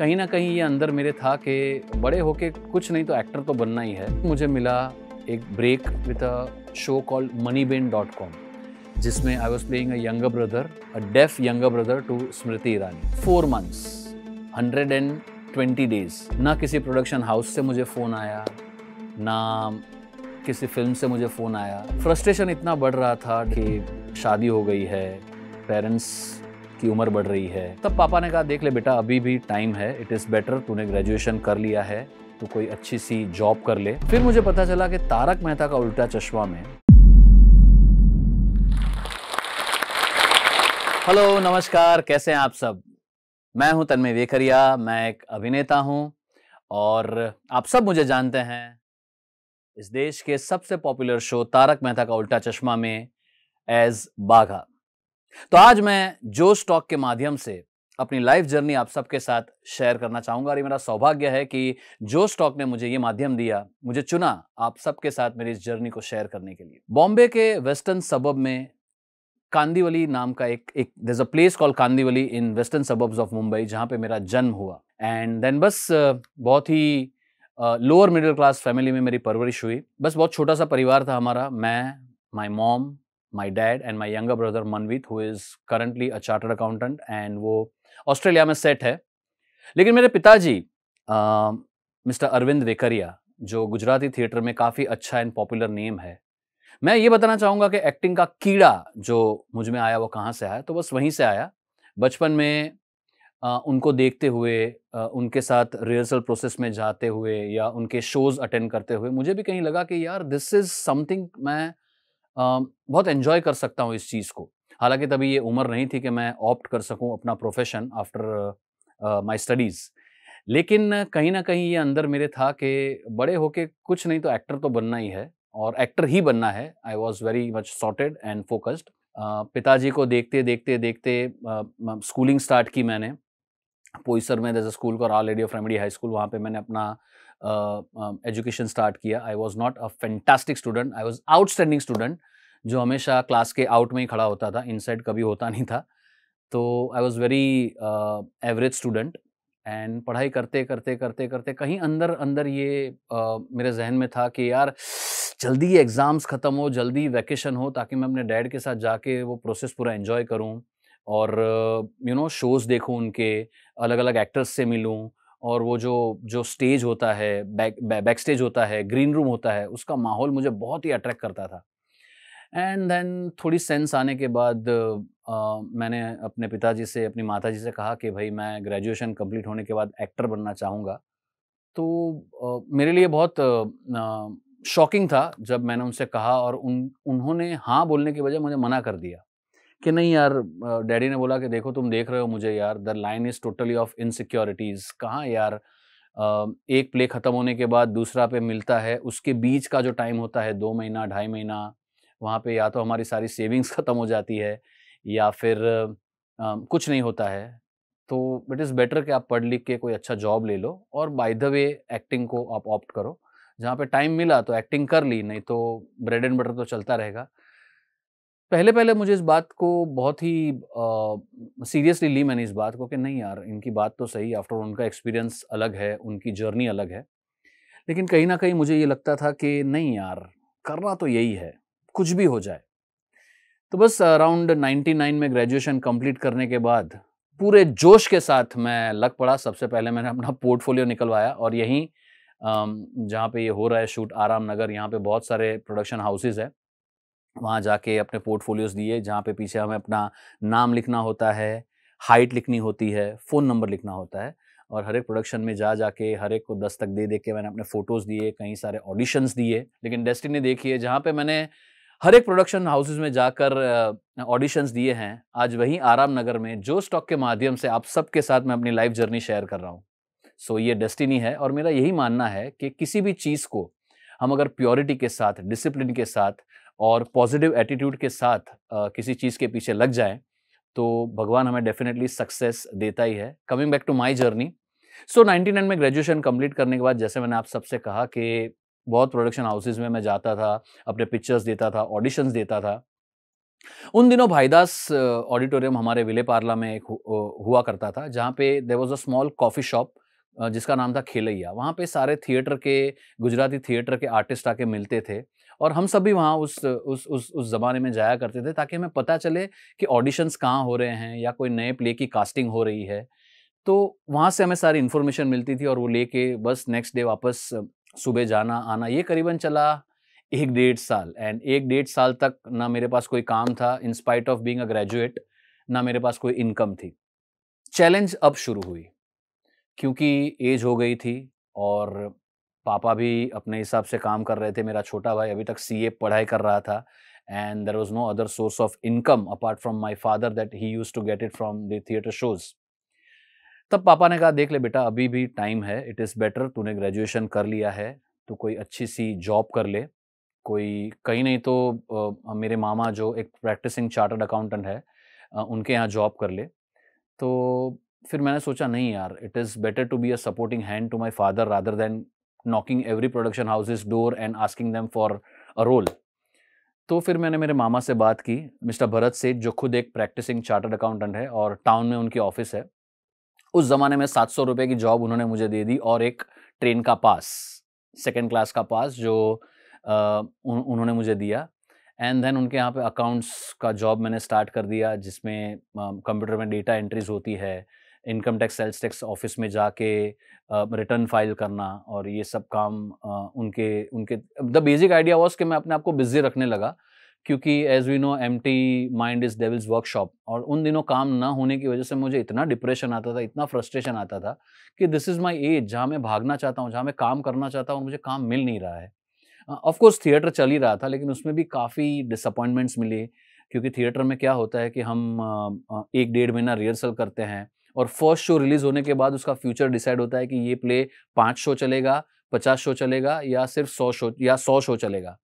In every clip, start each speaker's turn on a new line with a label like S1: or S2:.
S1: कहीं ना कहीं ये अंदर मेरे था कि बड़े होके कुछ नहीं तो एक्टर तो बनना ही है मुझे मिला एक break with a show called money Ben dot com जिसमें I was playing a younger brother a deaf younger brother to Smriti Irani four months hundred and twenty days ना किसी प्रोडक्शन हाउस से मुझे फ़ोन आया ना किसी फिल्म से मुझे फ़ोन आया फ्रस्ट्रेशन इतना बढ़ रहा था कि शादी हो गई है पेरेंट्स की उम्र बढ़ रही है तब पापा ने कहा देख ले बेटा अभी भी टाइम है इट इज़ बेटर तूने ग्रेजुएशन कर लिया है तो कोई अच्छी सी जॉब कर ले फिर मुझे पता चला कि तारक मेहता का उल्टा चश्मा में हेलो नमस्कार कैसे हैं आप सब मैं हूं तन्मय वेखरिया मैं एक अभिनेता हूं और आप सब मुझे जानते हैं इस देश के सबसे पॉपुलर शो तारक मेहता का उल्टा चश्मा में एज बाघा तो आज मैं जो स्टॉक के माध्यम से अपनी लाइफ जर्नी आप सबके साथ शेयर करना चाहूंगा और ये मेरा सौभाग्य है कि जो स्टॉक ने मुझे ये माध्यम दिया मुझे चुना आप सबके साथ मेरी इस जर्नी को शेयर करने के लिए बॉम्बे के वेस्टर्न सबब में कांदीवली नाम का एक एक दर a place call Kandivali in western suburbs of Mumbai जहाँ पे मेरा जन्म हुआ एंड देन बस बहुत ही लोअर मिडिल क्लास फैमिली में मेरी परवरिश हुई बस बहुत छोटा सा परिवार था हमारा मैं my mom my dad and my younger brother Manvit, who is currently a chartered accountant and वो ऑस्ट्रेलिया में सेट है लेकिन मेरे पिताजी मिस्टर अरविंद वेकरिया जो गुजराती थिएटर में काफ़ी अच्छा एंड पॉपुलर नेम है मैं ये बताना चाहूँगा कि एक्टिंग का कीड़ा जो मुझ में आया वो कहाँ से आया तो बस वहीं से आया बचपन में आ, उनको देखते हुए आ, उनके साथ रिहर्सल प्रोसेस में जाते हुए या उनके शोज़ अटेंड करते हुए मुझे भी कहीं लगा कि यार दिस इज़ समथिंग मैं बहुत एन्जॉय कर सकता हूँ इस चीज़ को हालांकि तभी ये उम्र नहीं थी कि मैं ऑप्ट कर सकूँ अपना प्रोफेशन आफ्टर माई स्टडीज़ लेकिन कहीं ना कहीं ये अंदर मेरे था कि बड़े होके कुछ नहीं तो एक्टर तो बनना ही है और एक्टर ही बनना है I was very much sorted and focused पिताजी को देखते देखते देखते स्कूलिंग स्टार्ट की मैंने पोईसर में जैसे स्कूल और Our Lady of Remedy High School वहाँ पे मैंने अपना एजुकेशन uh, स्टार्ट किया I was not a fantastic student I was outstanding student जो हमेशा क्लास के आउट में ही खड़ा होता था इनसाइड कभी होता नहीं था तो I was very average student and पढ़ाई करते करते करते करते कहीं अंदर अंदर ये uh, मेरे जहन में था कि यार जल्दी एग्ज़ाम्स ख़त्म हो जल्दी वैकेशन हो ताकि मैं अपने डैड के साथ जाके वो प्रोसेस पूरा इन्जॉय करूँ और यू नो शोज़ देखूँ उनके अलग अलग एक्टर्स से मिलूँ और वो जो जो स्टेज होता है बैक बैक स्टेज होता है ग्रीन रूम होता है उसका माहौल मुझे बहुत ही अट्रैक्ट करता था एंड देन थोड़ी सेंस आने के बाद आ, मैंने अपने पिताजी से अपनी माताजी से कहा कि भाई मैं ग्रेजुएशन कंप्लीट होने के बाद एक्टर बनना चाहूँगा तो आ, मेरे लिए बहुत शॉकिंग था जब मैंने उनसे कहा और उन उन्होंने हाँ बोलने के बजाय मुझे मना कर दिया कि नहीं यार डैडी ने बोला कि देखो तुम देख रहे हो मुझे यार the line is totally of insecurities कहाँ यार एक प्ले ख़त्म होने के बाद दूसरा पे मिलता है उसके बीच का जो टाइम होता है दो महीना ढाई महीना वहाँ पे या तो हमारी सारी सेविंग्स ख़त्म हो जाती है या फिर आ, कुछ नहीं होता है तो इट इज़ बेटर कि आप पढ़ लिख के कोई अच्छा जॉब ले लो और बाय द वे एक्टिंग को आप ऑप्ट करो जहाँ पे टाइम मिला तो एक्टिंग कर ली नहीं तो ब्रेड एंड बटर तो चलता रहेगा पहले पहले मुझे इस बात को बहुत ही सीरियसली ली मैंने इस बात को कि नहीं यार इनकी बात तो सही आफ्टर उनका एक्सपीरियंस अलग है उनकी जर्नी अलग है लेकिन कहीं ना कहीं मुझे ये लगता था कि नहीं यार करना तो यही है कुछ भी हो जाए तो बस अराउंड 99 में ग्रेजुएशन कंप्लीट करने के बाद पूरे जोश के साथ मैं लग पड़ा सबसे पहले मैंने अपना पोर्टफोलियो निकलवाया और यहीं जहाँ पे ये हो रहा है शूट आराम नगर यहाँ पे बहुत सारे प्रोडक्शन हाउसेज है वहाँ जाके अपने पोर्टफोलियोज़ दिए जहाँ पे पीछे हमें अपना नाम लिखना होता है हाइट लिखनी होती है फ़ोन नंबर लिखना होता है और हर एक प्रोडक्शन में जा जाके हर एक को दस्तक दे दे के मैंने अपने फ़ोटोज़ दिए कई सारे ऑडिशंस दिए लेकिन डेस्टिनी देखिए जहाँ पे मैंने हर एक प्रोडक्शन हाउसेज में जाकर ऑडिशंस दिए हैं आज वहीं आराम नगर में जो स्टॉक के माध्यम से आप सबके साथ मैं अपनी लाइफ जर्नी शेयर कर रहा हूँ सो ये डेस्टिनी है और मेरा यही मानना है कि किसी भी चीज़ को हम अगर प्योरिटी के साथ डिसिप्लिन के साथ और पॉजिटिव एटीट्यूड के साथ किसी चीज़ के पीछे लग जाएं तो भगवान हमें डेफिनेटली सक्सेस देता ही है coming back to my journey so ninety में ग्रेजुएशन कंप्लीट करने के बाद जैसे मैंने आप सबसे कहा कि बहुत प्रोडक्शन हाउसेज में मैं जाता था अपने पिक्चर्स देता था ऑडिशंस देता था उन दिनों भाईदास ऑडिटोरियम हमारे विले पार्ला में एक हुआ करता था जहाँ पे there was a small coffee shop जिसका नाम था खेलैया वहाँ पे सारे थिएटर के गुजराती थिएटर के आर्टिस्ट आके मिलते थे और हम सब भी वहाँ उस उस उस उस ज़माने में जाया करते थे ताकि हमें पता चले कि ऑडिशंस कहाँ हो रहे हैं या कोई नए प्ले की कास्टिंग हो रही है तो वहाँ से हमें सारी इन्फॉर्मेशन मिलती थी और वो लेके बस नेक्स्ट डे वापस सुबह जाना आना ये करीबन चला एक डेढ़ साल एंड एक डेढ़ साल तक ना मेरे पास कोई काम था in spite of being a graduate ना मेरे पास कोई इनकम थी चैलेंज अब शुरू हुई क्योंकि एज हो गई थी और पापा भी अपने हिसाब से काम कर रहे थे मेरा छोटा भाई अभी तक सी पढ़ाई कर रहा था and there was no other source of income apart from my father that he use to get it from the theatre shows तब पापा ने कहा देख ले बेटा अभी भी टाइम है इट इज़ बेटर तूने ग्रेजुएशन कर लिया है तो कोई अच्छी सी जॉब कर ले कोई कहीं नहीं तो आ, मेरे मामा जो एक प्रैक्टिसिंग चार्टर्ड अकाउंटेंट है आ, उनके यहाँ जॉब कर ले तो फिर मैंने सोचा नहीं यार it is better to be a supporting hand to my father rather than every production house is door and asking them for a role तो फिर मैंने मेरे मामा से बात की मिस्टर भरत सेठ जो खुद एक प्रैक्टिसिंग चार्टर्ड अकाउंटेंट है और टाउन में उनकी ऑफिस है उस ज़माने में सात सौ रुपये की जॉब उन्होंने मुझे दे दी और एक ट्रेन का पास सेकेंड क्लास का पास जो आ, उन, उन्होंने मुझे दिया एंड देन उनके यहाँ पे अकाउंट्स का जॉब मैंने स्टार्ट कर दिया जिसमें कंप्यूटर में डेटा एंट्रीज होती है income tax sales tax office में जाके रिटर्न फाइल करना और ये सब काम उनके उनके द बेसिक आइडिया वॉज कि मैं अपने आप को बिजी रखने लगा क्योंकि as we know empty mind is devil's workshop और उन दिनों काम ना होने की वजह से मुझे इतना डिप्रेशन आता था इतना फ्रस्ट्रेशन आता था कि दिस इज़ माई एज जहाँ मैं भागना चाहता हूँ जहाँ मैं काम करना चाहता हूँ मुझे काम मिल नहीं रहा है ऑफकोर्स थिएटर चल ही रहा था लेकिन उसमें भी काफ़ी डिसअपॉइंटमेंट्स मिली क्योंकि थिएटर में क्या होता है कि हम एक डेढ़ महीना रिहर्सल करते हैं और फर्स्ट शो रिलीज होने के बाद उसका फ्यूचर डिसाइड होता है कि ये प्ले पाँच शो चलेगा पचास शो चलेगा या सिर्फ सौ शो या सौ शो चलेगा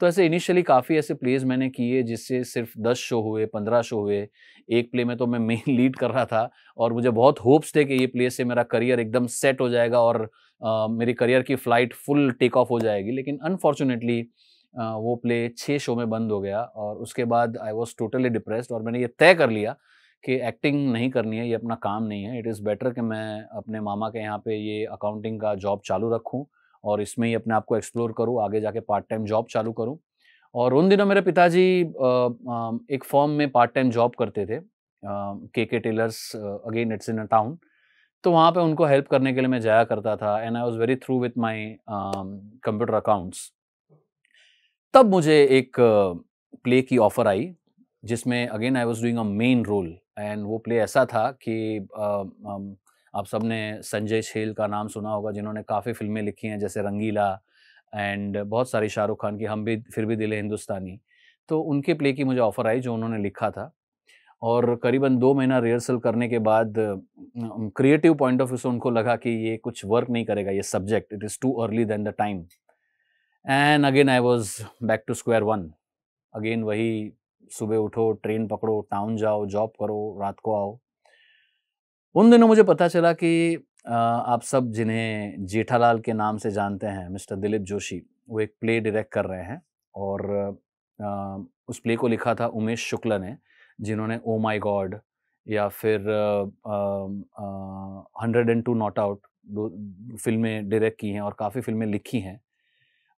S1: तो ऐसे इनिशियली काफ़ी ऐसे प्लेज मैंने किए जिससे सिर्फ दस शो हुए पंद्रह शो हुए एक प्ले में तो मैं मेन लीड कर रहा था और मुझे बहुत होप्स थे कि ये प्ले से मेरा करियर एकदम सेट हो जाएगा और आ, मेरी करियर की फ़्लाइट फुल टेक ऑफ हो जाएगी लेकिन अनफॉर्चुनेटली वो प्ले छः शो में बंद हो गया और उसके बाद आई वॉज टोटली डिप्रेस्ड और मैंने ये तय कर लिया कि एक्टिंग नहीं करनी है ये अपना काम नहीं है इट इज़ बेटर कि मैं अपने मामा के यहाँ पे ये अकाउंटिंग का जॉब चालू रखूँ और इसमें ही अपने आप को एक्सप्लोर करूँ आगे जाके पार्ट टाइम जॉब चालू करूँ और उन दिनों मेरे पिताजी एक फॉर्म में पार्ट टाइम जॉब करते थे के K Tailors again it's in a town तो वहाँ पे उनको हेल्प करने के लिए मैं जाया करता था and I was very through with my computer accounts तब मुझे एक प्ले की ऑफ़र आई जिसमें again I was doing a main role and वो प्ले ऐसा था कि आप सब ने संजय छेल का नाम सुना होगा जिन्होंने काफ़ी फिल्में लिखी हैं जैसे रंगीला एंड बहुत सारी शाहरुख खान की हम भी फिर भी दिले हिंदुस्तानी तो उनके प्ले की मुझे ऑफ़र आई जो उन्होंने लिखा था और करीबन दो महीना रिहर्सल करने के बाद क्रिएटिव पॉइंट ऑफ व्यू से उनको लगा कि ये कुछ वर्क नहीं करेगा ये subject it is too early than the time and again I was back to square one again वही सुबह उठो ट्रेन पकड़ो टाउन जाओ जॉब करो रात को आओ उन दिनों मुझे पता चला कि आप सब जिन्हें जेठालाल के नाम से जानते हैं मिस्टर दिलीप जोशी वो एक प्ले डायरेक्ट कर रहे हैं और उस प्ले को लिखा था उमेश शुक्ला ने जिन्होंने ओ माई गॉड या फिर hundred and two not out फिल्में डायरेक्ट की हैं और काफ़ी फिल्में लिखी हैं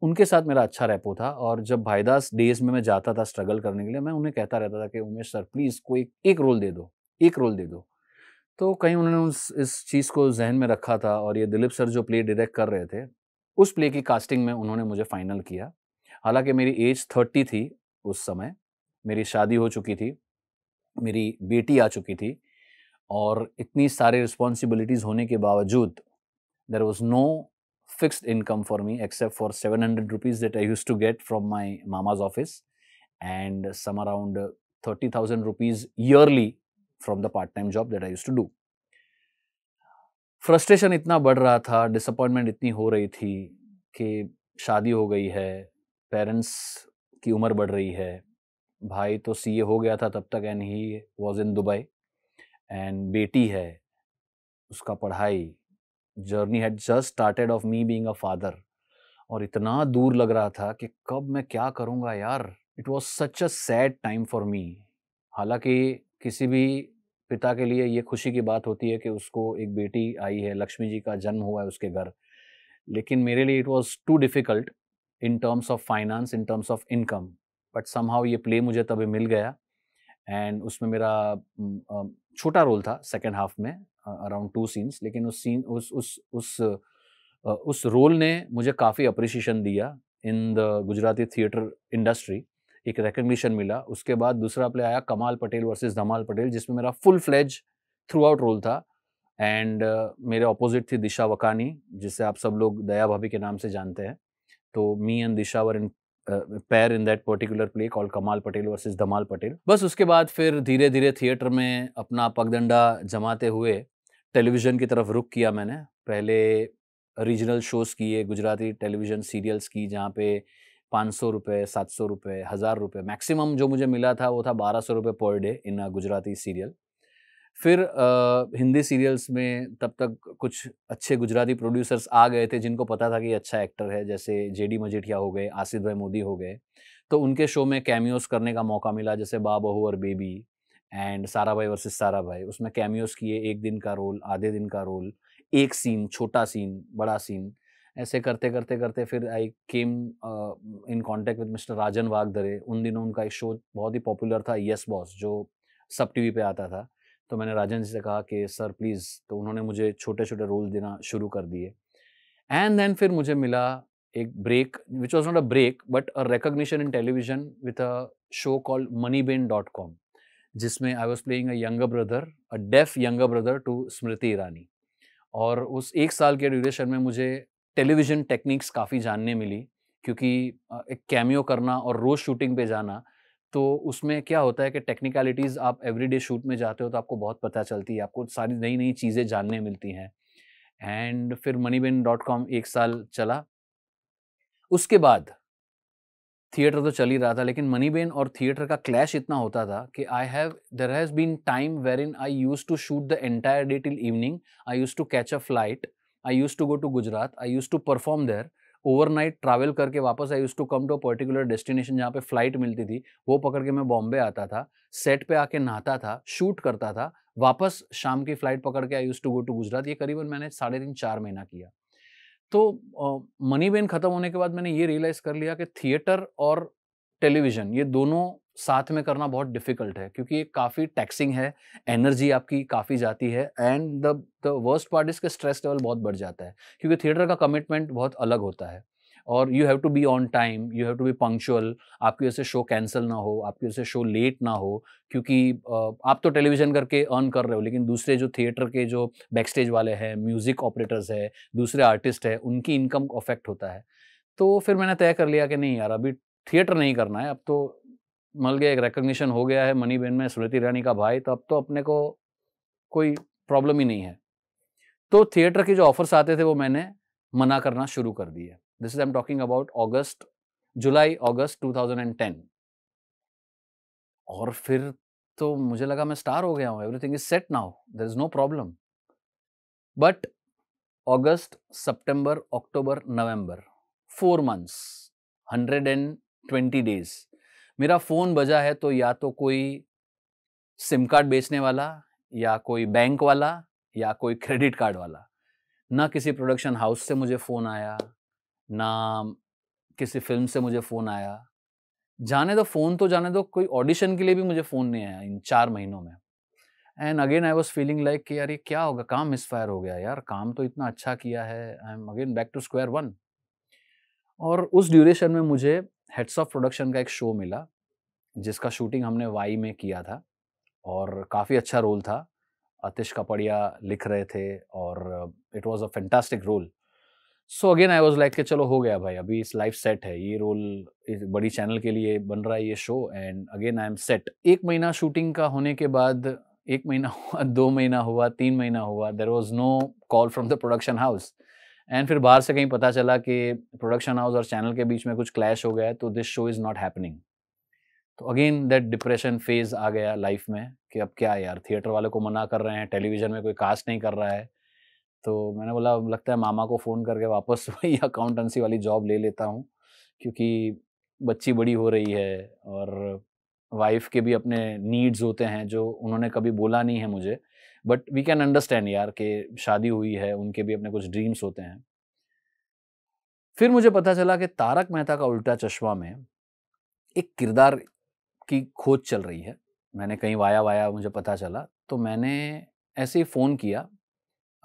S1: उनके साथ मेरा अच्छा रेपो था और जब भाईदास डेज में मैं जाता था स्ट्रगल करने के लिए मैं उन्हें कहता रहता था कि उमेश सर प्लीज़ कोई एक रोल दे दो एक रोल दे दो तो कहीं उन्होंने उस इस चीज़ को जहन में रखा था और ये दिलीप सर जो प्ले डायरेक्ट कर रहे थे उस प्ले की कास्टिंग में उन्होंने मुझे फ़ाइनल किया हालांकि मेरी एज थर्टी थी उस समय मेरी शादी हो चुकी थी मेरी बेटी आ चुकी थी और इतनी सारी रिस्पॉन्सिबिलिटीज़ होने के बावजूद there was no fixed income for me except for 700 rupees that I used to get from my mama's office and some around 30,000 rupees yearly from the part-time job that I used to do. Frustration इतना बढ़ रहा था disappointment इतनी हो रही थी कि शादी हो गई है पेरेंट्स की उम्र बढ़ रही है भाई तो सी हो गया था तब तक and he was in Dubai and बेटी है उसका पढ़ाई journey had just started of me being a father और इतना दूर लग रहा था कि कब मैं क्या करूँगा यार it was such a sad time for me हालांकि किसी भी पिता के लिए ये खुशी की बात होती है कि उसको एक बेटी आई है लक्ष्मी जी का जन्म हुआ है उसके घर लेकिन मेरे लिए it was too difficult in terms of finance in terms of income but somehow ये प्ले मुझे तभी मिल गया एंड उसमें मेरा छोटा रोल था सेकेंड हाफ में अराउंड टू सीन्स लेकिन उस सीन उस उस उस उस रोल ने मुझे काफ़ी अप्रिसिएशन दिया in the Gujarati theatre industry एक रिकग्निशन मिला उसके बाद दूसरा प्ले आया कमाल पटेल वर्सेस धमाल पटेल जिसमें मेरा full fledge throughout role था एंड uh, मेरे ऑपोजिट थी दिशा वकानी जिसे आप सब लोग दया भाभी के नाम से जानते हैं तो me and Disha were in pair in that particular play call Kamal Patel versus धमाल पटेल बस उसके बाद फिर धीरे धीरे थिएटर में अपना पगडंडा जमाते हुए टेलीविज़न की तरफ रुख किया मैंने पहले रीजनल शोज़ किए गुजराती टेलीविज़न सीरियल्स की जहाँ पे पाँच सौ रुपये सात सौ रुपये हज़ार रुपये मैक्सिमम जो मुझे मिला था वो था बारह सौ रुपये per day in Gujarati serial फिर आ, हिंदी सीरियल्स में तब तक कुछ अच्छे गुजराती प्रोड्यूसर्स आ गए थे जिनको पता था कि अच्छा एक्टर है जैसे जे डी मजेठिया हो गए आसिफ भाई मोदी हो गए तो उनके शो में कैमियोज करने का मौका मिला जैसे बा बहू और बेबी एंड सारा भाई वर्सेज सारा भाई उसमें कैमियोज किए एक दिन का रोल आधे दिन का रोल एक सीन छोटा सीन बड़ा सीन ऐसे करते करते करते फिर I came in contact with mister Rajan Wagdare उन दिनों उनका एक शो बहुत ही पॉपुलर था यस बॉस जो सब टीवी पे आता था तो मैंने राजन जी से कहा कि सर प्लीज़ तो उन्होंने मुझे छोटे छोटे रोल देना शुरू कर दिए एंड देन फिर मुझे मिला एक break which was not a break but a recognition in television with a show called money Ben dot com जिसमें I was playing a younger brother a deaf younger brother to Smriti Irani और उस एक साल के ड्यूरेशन में मुझे television techniques काफ़ी जानने मिली क्योंकि एक कैमियो करना और रोज़ शूटिंग पे जाना तो उसमें क्या होता है कि टेक्निकलिटीज़ आप एवरीडे शूट में जाते हो तो आपको बहुत पता चलती है आपको सारी नई नई चीज़ें जानने मिलती हैं एंड फिर मनी बेन डॉट कॉम एक साल चला उसके बाद थिएटर तो चल ही रहा था लेकिन मनी बेन और थिएटर का क्लैश इतना होता था कि I have there has been time wherein I use to shoot the entire day till evening I use to catch a flight I use to go to Gujarat I use to perform there overnight travel करके वापस I use to come to a particular destination जहाँ पे flight मिलती थी वो पकड़ के मैं बॉम्बे आता था सेट पे आके नहाता था शूट करता था वापस शाम की फ्लाइट पकड़ के I use to go to Gujarat ये करीबन मैंने साढ़े तीन चार महीना किया तो मनी बेन ख़त्म होने के बाद मैंने ये रियलाइज़ कर लिया कि थिएटर और टेलीविज़न ये दोनों साथ में करना बहुत डिफ़िकल्ट है क्योंकि ये काफ़ी टैक्सिंग है एनर्जी आपकी काफ़ी जाती है and the the worst part इसका स्ट्रेस लेवल बहुत बढ़ जाता है क्योंकि थिएटर का कमिटमेंट बहुत अलग होता है और you have to be on time you have to be punctual आपकी वजह से शो कैंसिल ना हो आपकी वजह से शो लेट ना हो क्योंकि आप तो टेलीविज़न करके अर्न कर रहे हो लेकिन दूसरे जो थिएटर के जो बैक स्टेज वाले हैं म्यूज़िक ऑपरेटर्स है दूसरे आर्टिस्ट है उनकी इनकम अफेक्ट होता है तो फिर मैंने तय कर लिया कि नहीं यार अभी थिएटर नहीं करना है अब तो मल गया एक रिकग्निशन हो गया है मनी बेन में स्मृति ईरानी का भाई तो अब तो अपने को कोई प्रॉब्लम ही नहीं है तो थिएटर के जो ऑफर्स आते थे वो मैंने मना करना शुरू कर दिया This is I'm talking about August, July, August 2010. और फिर तो मुझे लगा मैं स्टार हो गया हूँ everything is set now there is no problem but August September October November four months hundred and twenty days मेरा फ़ोन बजा है तो या तो कोई सिम कार्ड बेचने वाला या कोई बैंक वाला या कोई क्रेडिट कार्ड वाला ना किसी प्रोडक्शन हाउस से मुझे फ़ोन आया ना किसी फिल्म से मुझे फ़ोन आया जाने दो फ़ोन तो जाने दो कोई ऑडिशन के लिए भी मुझे फ़ोन नहीं आया इन चार महीनों में and again I was feeling like कि यार ये क्या होगा काम मिसफायर हो गया यार काम तो इतना अच्छा किया है I am again back to square one और उस ड्यूरेशन में मुझे हेड्स ऑफ प्रोडक्शन का एक शो मिला जिसका शूटिंग हमने वाई में किया था और काफ़ी अच्छा रोल था आतिश कपड़िया लिख रहे थे और it was a fantastic role so again I was like के चलो हो गया भाई अभी इस लाइफ सेट है ये रोल इस बड़ी चैनल के लिए बन रहा है ये show and again I am set एक महीना शूटिंग का होने के बाद एक महीना हुआ दो महीना हुआ तीन महीना हुआ there was no call from the production house and फिर बाहर से कहीं पता चला कि प्रोडक्शन हाउस और चैनल के बीच में कुछ क्लैश हो गया है तो this show is not happening तो अगेन दैट डिप्रेशन फेज आ गया लाइफ में कि अब क्या यार थिएटर वाले को मना कर रहे हैं टेलीविज़न में कोई कास्ट नहीं कर रहा है तो मैंने बोला लगता है मामा को फ़ोन करके वापस वही अकाउंटेंसी वाली जॉब ले लेता हूँ क्योंकि बच्ची बड़ी हो रही है और वाइफ के भी अपने नीड्स होते हैं जो उन्होंने कभी बोला नहीं है मुझे बट वी कैन अंडरस्टैंड यार कि शादी हुई है उनके भी अपने कुछ ड्रीम्स होते हैं फिर मुझे पता चला कि तारक मेहता का उल्टा चश्मा में एक किरदार की खोज चल रही है मैंने कहीं वाया वाया मुझे पता चला तो मैंने ऐसे ही फ़ोन किया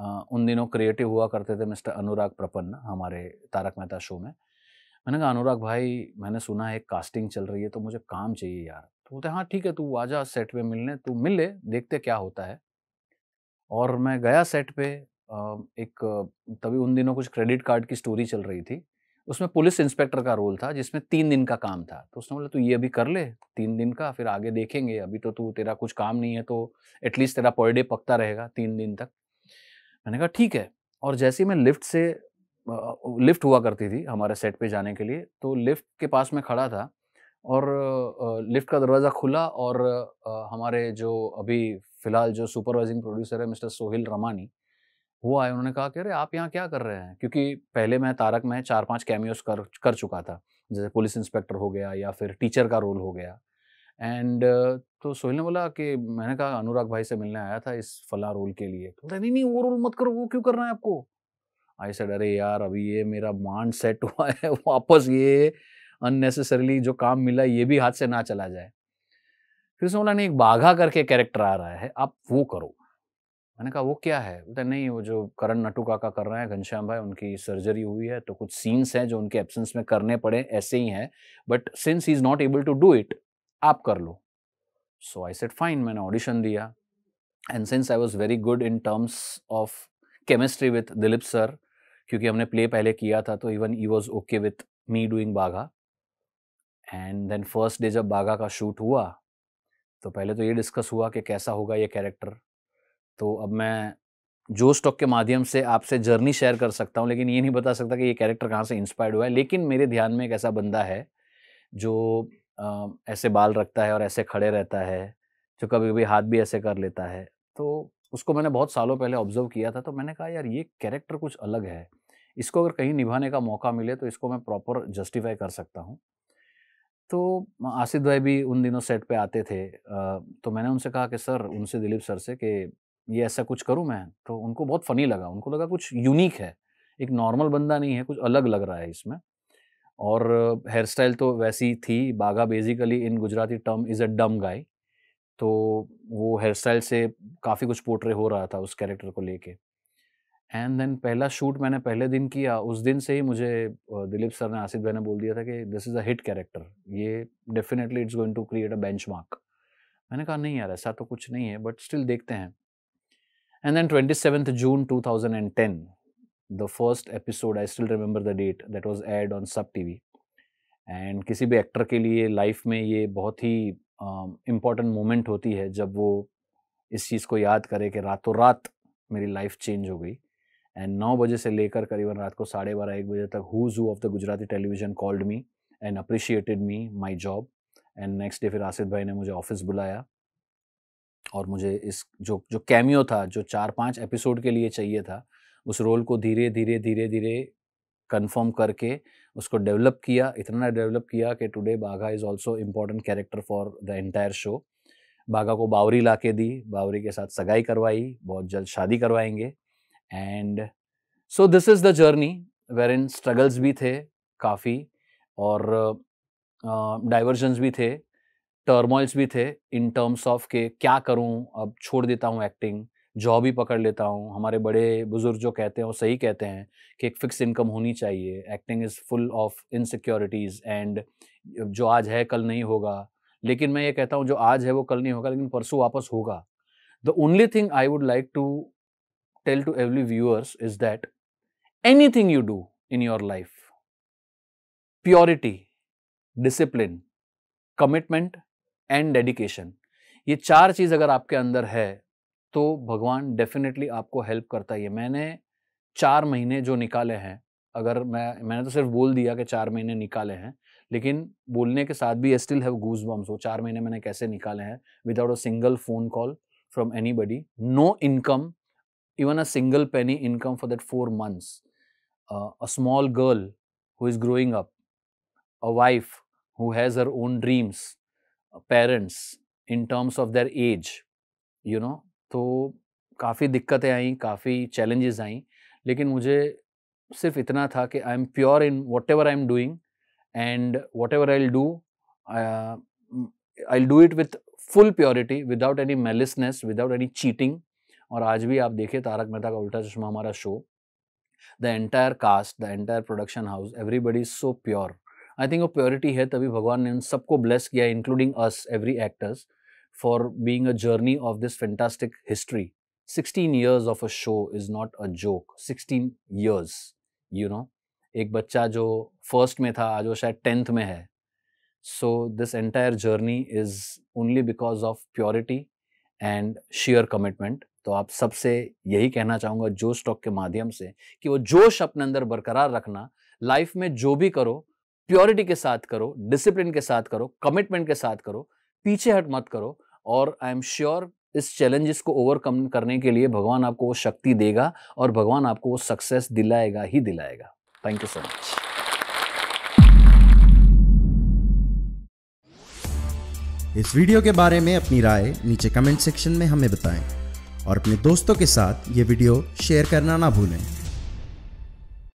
S1: उन दिनों क्रिएटिव हुआ करते थे मिस्टर अनुराग प्रपन्न हमारे तारक मेहता शो में मैंने कहा अनुराग भाई मैंने सुना है एक कास्टिंग चल रही है तो मुझे काम चाहिए यार तो बोलते हाँ ठीक है तू आ जा सेट पे मिलने तू मिल ले देखते क्या होता है और मैं गया सेट पे एक तभी उन दिनों कुछ क्रेडिट कार्ड की स्टोरी चल रही थी उसमें पुलिस इंस्पेक्टर का रोल था जिसमें तीन दिन का काम था तो उसने बोला तू ये अभी कर ले तीन दिन का फिर आगे देखेंगे अभी तो तू तेरा कुछ काम नहीं है तो एटलीस्ट तेरा पर डे पकता रहेगा तीन दिन तक मैंने कहा ठीक है और जैसे ही मैं लिफ्ट से लिफ्ट हुआ करती थी हमारे सेट पे जाने के लिए तो लिफ्ट के पास मैं खड़ा था और लिफ्ट का दरवाज़ा खुला और हमारे जो अभी फ़िलहाल जो सुपरवाइजिंग प्रोड्यूसर है मिस्टर सोहिल रमानी वो आए उन्होंने कहा कि अरे आप यहाँ क्या कर रहे हैं क्योंकि पहले मैं तारक में चार पांच कैमियोज कर कर चुका था जैसे पुलिस इंस्पेक्टर हो गया या फिर टीचर का रोल हो गया एंड uh, तो सोहेल ने बोला कि मैंने कहा अनुराग भाई से मिलने आया था इस फला रोल के लिए तो नहीं नहीं वो रोल मत करो वो क्यों करना है आपको आई सेड अरे यार अभी ये मेरा मांड सेट हुआ है वापस ये अननेसेसरली जो काम मिला ये भी हाथ से ना चला जाए फिर उसने बोला नहीं एक बाघा करके कैरेक्टर आ रहा है आप वो करो मैंने कहा वो क्या है बोलते नहीं वो जो करण नटू काका कर रहे हैं घनश्याम भाई उनकी सर्जरी हुई है तो कुछ सीन्स हैं जो उनके एब्सेंस में करने पड़े ऐसे ही हैं but since he is not able to do it आप कर लो सो आई सेट फाइन मैंने ऑडिशन दिया and since I was very good in terms of chemistry with Dilip sir क्योंकि हमने प्ले पहले किया था तो even he was okay with me doing Bagha and then first day जब बाघा का शूट हुआ तो पहले तो ये डिस्कस हुआ कि कैसा होगा ये कैरेक्टर तो अब मैं जो स्टॉक के माध्यम से आपसे जर्नी शेयर कर सकता हूँ लेकिन ये नहीं बता सकता कि ये कैरेक्टर कहाँ से इंस्पायर्ड हुआ है लेकिन मेरे ध्यान में एक ऐसा बंदा है जो ऐसे बाल रखता है और ऐसे खड़े रहता है जो कभी कभी हाथ भी ऐसे कर लेता है तो उसको मैंने बहुत सालों पहले ऑब्जर्व किया था तो मैंने कहा यार ये कैरेक्टर कुछ अलग है इसको अगर कहीं निभाने का मौका मिले तो इसको मैं प्रॉपर जस्टिफाई कर सकता हूँ तो आसिद भाई भी उन दिनों सेट पे आते थे तो मैंने उनसे कहा कि सर उनसे दिलीप सर से कि ये ऐसा कुछ करूँ मैं तो उनको बहुत फ़नी लगा उनको लगा कुछ यूनिक है एक नॉर्मल बंदा नहीं है कुछ अलग लग रहा है इसमें और हेयर स्टाइल तो वैसी थी Bagha basically in Gujarati term is a dumb guy तो वो हेयर स्टाइल से काफ़ी कुछ पोर्ट्रे हो रहा था उस कैरेक्टर को लेके एंड देन पहला शूट मैंने पहले दिन किया उस दिन से ही मुझे दिलीप सर ने आसिफ भाई ने बोल दिया था कि this is a hit character ये definitely it's going to create a benchmark मैंने कहा नहीं यार ऐसा तो कुछ नहीं है बट स्टिल देखते हैं and then twenty seventh June two thousand and ten the first episode I still remember the date that was aired on SAB TV and किसी भी एक्टर के लिए लाइफ में ये बहुत ही इम्पॉर्टेंट uh, मोमेंट होती है जब वो इस चीज़ को याद करे कि रातों रात मेरी लाइफ चेंज हो गई एंड नौ बजे से लेकर करीबन रात को साढ़े बारह एक बजे तक who's who of the Gujarati television called me and appreciated me my job and next day फिर आसिफ भाई ने मुझे ऑफिस बुलाया और मुझे इस जो जो कैमियो था जो चार पांच एपिसोड के लिए चाहिए था उस रोल को धीरे धीरे धीरे धीरे कन्फर्म करके उसको डेवलप किया इतना डेवलप किया कि today Bagha is also important character for the entire show Bagha को बावरी ला के दी बावरी के साथ सगाई करवाई बहुत जल्द शादी करवाएंगे and so this is the journey wherein struggles भी थे काफ़ी और डाइवर्जन्स uh, भी थे टर्मोइल्स भी थे इन टर्म्स ऑफ के क्या करूँ अब छोड़ देता हूँ एक्टिंग जॉब ही पकड़ लेता हूँ हमारे बड़े बुजुर्ग जो कहते हैं वो सही कहते हैं कि एक फिक्स इनकम होनी चाहिए acting is full of insecurities and जो आज है कल नहीं होगा लेकिन मैं ये कहता हूँ जो आज है वो कल नहीं होगा लेकिन परसों वापस होगा the only thing I would like to tell to every viewers is that anything you do in your life purity discipline commitment and dedication ये चार चीज़ अगर आपके अंदर है तो भगवान डेफिनेटली आपको हेल्प करता ही है मैंने चार महीने जो निकाले हैं अगर मैं मैंने तो सिर्फ बोल दिया कि चार महीने निकाले हैं लेकिन बोलने के साथ भी I still have goose bumps वो चार महीने मैंने कैसे निकाले हैं without a single phone call from anybody no income even a single penny income for that four months a small girl who is growing up a wife who has her own dreams parents in terms of their as you know तो काफ़ी दिक्कतें आई काफ़ी challenges आईं लेकिन मुझे सिर्फ इतना था कि I am pure in whatever I am doing and whatever I do I do it with full purity without any maliciousness without any cheating और आज भी आप देखें तारक मेहता का उल्टा चश्मा हमारा show the entire cast the entire production house everybody is so pure I think वो purity है तभी भगवान ने उन सबको ब्लेस किया including us every actors for being a journey of this fantastic history. 16 years of a show is not a joke. 16 years, you know. एक बच्चा जो फर्स्ट में था आज वो शायद टेंथ में है so this entire journey is only because of purity and sheer commitment तो आप सबसे यही कहना चाहूँगा जोश टॉक के माध्यम से कि वो जोश अपने अंदर बरकरार रखना लाइफ में जो भी करो प्योरिटी के साथ करो डिसिप्लिन के साथ करो कमिटमेंट के साथ करो पीछे हट मत करो और आई एम श्योर इस चैलेंजेस को ओवरकम करने के लिए भगवान आपको वो शक्ति देगा और भगवान आपको वो सक्सेस दिलाएगा ही दिलाएगा थैंक यू सो मच इस वीडियो के बारे में अपनी राय नीचे कमेंट सेक्शन में हमें बताएं और अपने दोस्तों के साथ ये वीडियो शेयर करना ना भूलें